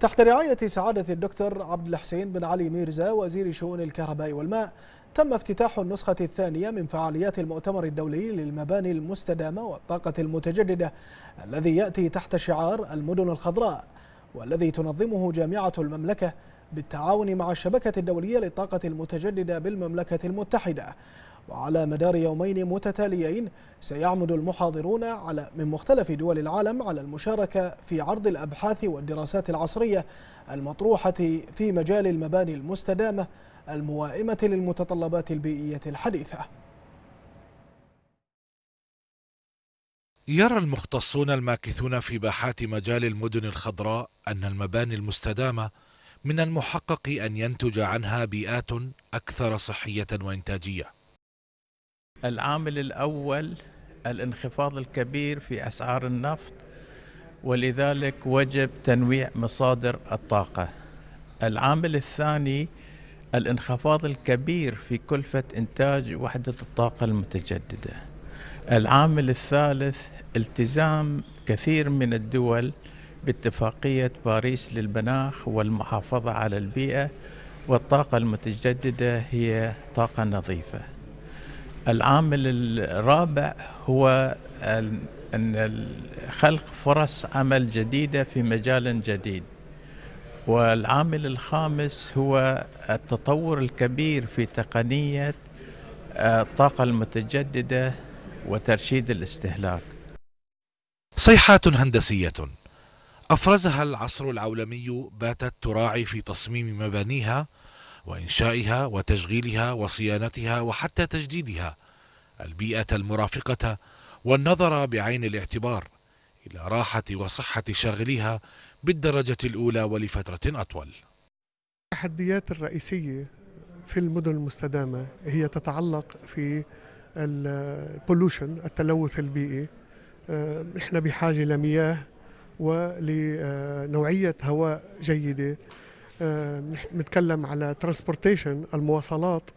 تحت رعاية سعادة الدكتور عبد الحسين بن علي ميرزا وزير شؤون الكهرباء والماء تم افتتاح النسخة الثانية من فعاليات المؤتمر الدولي للمباني المستدامة والطاقة المتجددة الذي يأتي تحت شعار المدن الخضراء والذي تنظمه جامعة المملكة بالتعاون مع الشبكة الدولية للطاقة المتجددة بالمملكة المتحدة وعلى مدار يومين متتاليين سيعمد المحاضرون على من مختلف دول العالم على المشاركة في عرض الأبحاث والدراسات العصرية المطروحة في مجال المباني المستدامة الموائمة للمتطلبات البيئية الحديثة يرى المختصون الماكثون في باحات مجال المدن الخضراء أن المباني المستدامة من المحقق أن ينتج عنها بيئات أكثر صحية وإنتاجية العامل الأول الانخفاض الكبير في أسعار النفط ولذلك وجب تنويع مصادر الطاقة العامل الثاني الانخفاض الكبير في كلفة إنتاج وحدة الطاقة المتجددة العامل الثالث التزام كثير من الدول باتفاقية باريس للمناخ والمحافظة على البيئة والطاقة المتجددة هي طاقة نظيفة العامل الرابع هو أن خلق فرص عمل جديدة في مجال جديد والعامل الخامس هو التطور الكبير في تقنية آه، الطاقة المتجددة وترشيد الاستهلاك صيحات هندسية أفرزها العصر العولمي باتت تراعي في تصميم مبانيها وإنشائها وتشغيلها وصيانتها وحتى تجديدها البيئة المرافقة والنظر بعين الاعتبار إلى راحة وصحة شاغليها بالدرجة الأولى ولفترة أطول التحديات الرئيسية في المدن المستدامة هي تتعلق في البولوشن التلوث البيئي احنا بحاجة لمياه ولنوعية هواء جيدة آه، نتكلم على ترانسبورتيشن المواصلات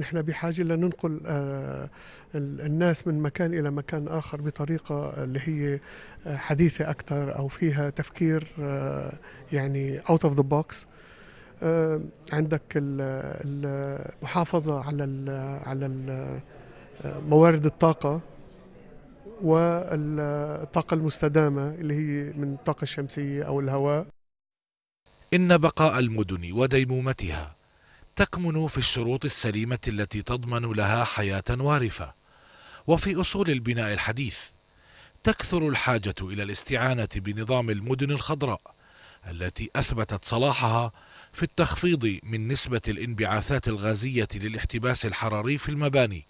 نحن بحاجة لننقل آه، الناس من مكان إلى مكان آخر بطريقة آه، اللي هي حديثة أكثر أو فيها تفكير يعني out of the box عندك المحافظة على على موارد الطاقة والطاقة المستدامة اللي هي من الطاقة الشمسية أو الهواء إن بقاء المدن وديمومتها تكمن في الشروط السليمة التي تضمن لها حياة وارفة وفي أصول البناء الحديث تكثر الحاجة إلى الاستعانة بنظام المدن الخضراء التي أثبتت صلاحها في التخفيض من نسبة الانبعاثات الغازية للاحتباس الحراري في المباني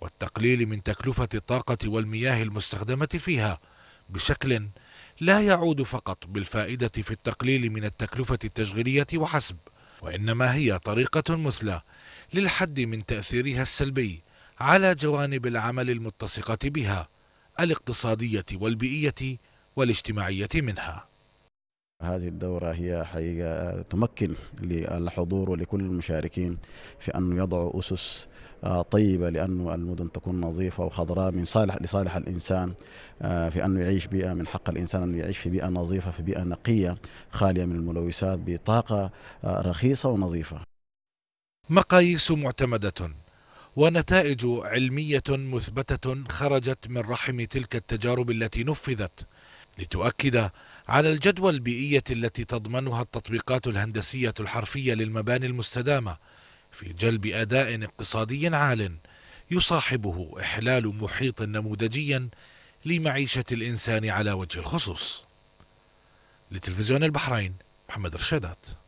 والتقليل من تكلفة الطاقة والمياه المستخدمة فيها بشكل لا يعود فقط بالفائدة في التقليل من التكلفة التشغيلية وحسب وإنما هي طريقة مثلى للحد من تأثيرها السلبي على جوانب العمل المتسقة بها الاقتصادية والبيئية والاجتماعية منها هذه الدورة هي حقيقة آه، تمكن للحضور ولكل المشاركين في أن يضعوا أسس آه، طيبة لأن المدن تكون نظيفة وخضراء من صالح لصالح الإنسان آه، في أن يعيش بيئة من حق الإنسان أن يعيش في بيئة نظيفة في بيئة نقية خالية من الملوثات بطاقة رخيصة ونظيفة مقاييس معتمدة ونتائج علمية مثبتة خرجت من رحم تلك التجارب التي نفذت لتؤكد على الجدوى البيئية التي تضمنها التطبيقات الهندسية الحرفية للمباني المستدامة في جلب أداء اقتصادي عال يصاحبه إحلال محيط نموذجيا لمعيشة الإنسان على وجه الخصوص لتلفزيون البحرين محمد رشادات